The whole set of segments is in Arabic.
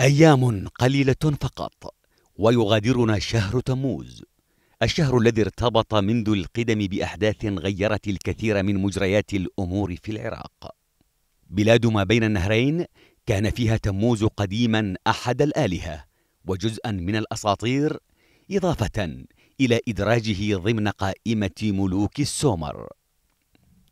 أيام قليلة فقط ويغادرنا شهر تموز الشهر الذي ارتبط منذ القدم بأحداث غيرت الكثير من مجريات الأمور في العراق بلاد ما بين النهرين كان فيها تموز قديما أحد الآلهة وجزءا من الأساطير إضافة إلى إدراجه ضمن قائمة ملوك السومر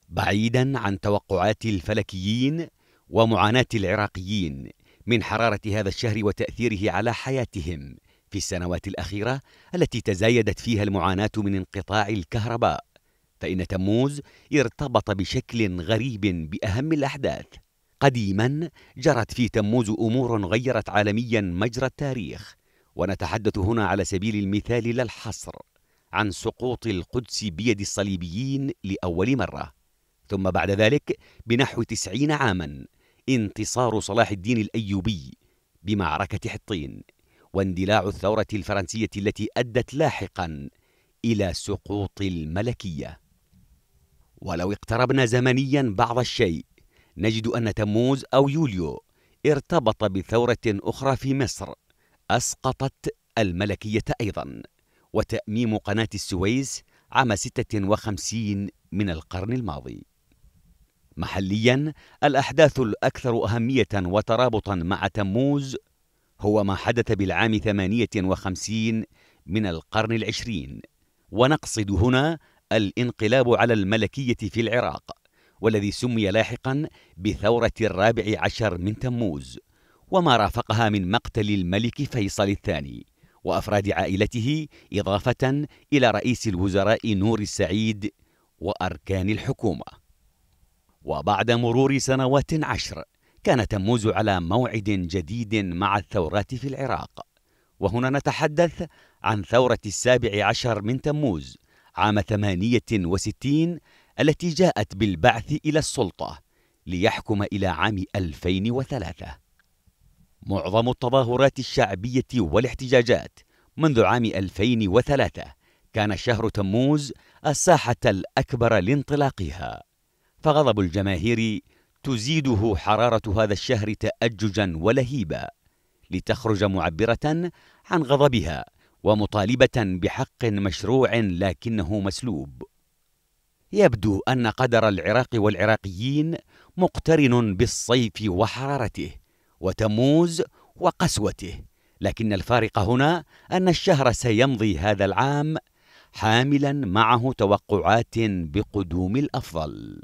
بعيدا عن توقعات الفلكيين ومعاناة العراقيين من حراره هذا الشهر وتاثيره على حياتهم في السنوات الاخيره التي تزايدت فيها المعاناه من انقطاع الكهرباء فان تموز ارتبط بشكل غريب باهم الاحداث قديما جرت في تموز امور غيرت عالميا مجرى التاريخ ونتحدث هنا على سبيل المثال لا الحصر عن سقوط القدس بيد الصليبيين لاول مره ثم بعد ذلك بنحو تسعين عاما انتصار صلاح الدين الايوبي بمعركه حطين واندلاع الثوره الفرنسيه التي ادت لاحقا الى سقوط الملكيه ولو اقتربنا زمنيا بعض الشيء نجد ان تموز او يوليو ارتبط بثوره اخرى في مصر اسقطت الملكيه ايضا وتاميم قناه السويس عام 56 من القرن الماضي محليا الأحداث الأكثر أهمية وترابطا مع تموز هو ما حدث بالعام 58 من القرن العشرين ونقصد هنا الانقلاب على الملكية في العراق والذي سمي لاحقا بثورة الرابع عشر من تموز وما رافقها من مقتل الملك فيصل الثاني وأفراد عائلته إضافة إلى رئيس الوزراء نور السعيد وأركان الحكومة وبعد مرور سنوات عشر كان تموز على موعد جديد مع الثورة في العراق وهنا نتحدث عن ثورة السابع عشر من تموز عام 68 التي جاءت بالبعث إلى السلطة ليحكم إلى عام 2003 معظم التظاهرات الشعبية والاحتجاجات منذ عام 2003 كان شهر تموز الساحة الأكبر لانطلاقها فغضب الجماهير تزيده حرارة هذا الشهر تأججا ولهيبا لتخرج معبرة عن غضبها ومطالبة بحق مشروع لكنه مسلوب يبدو أن قدر العراق والعراقيين مقترن بالصيف وحرارته وتموز وقسوته لكن الفارق هنا أن الشهر سيمضي هذا العام حاملا معه توقعات بقدوم الأفضل